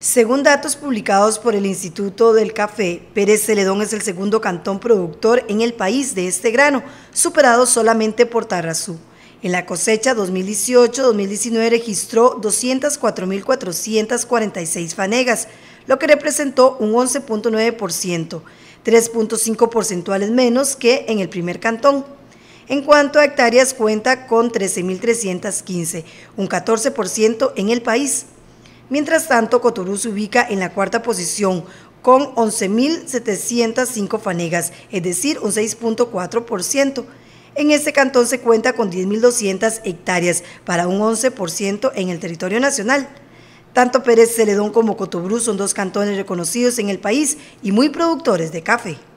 Según datos publicados por el Instituto del Café, Pérez Celedón es el segundo cantón productor en el país de este grano, superado solamente por Tarrazú. En la cosecha 2018-2019 registró 204.446 fanegas, lo que representó un 11.9%, 3.5 porcentuales menos que en el primer cantón. En cuanto a hectáreas, cuenta con 13.315, un 14% en el país. Mientras tanto, Cotorú se ubica en la cuarta posición con 11.705 fanegas, es decir, un 6.4%. En este cantón se cuenta con 10.200 hectáreas, para un 11% en el territorio nacional. Tanto Pérez Celedón como Cotobrú son dos cantones reconocidos en el país y muy productores de café.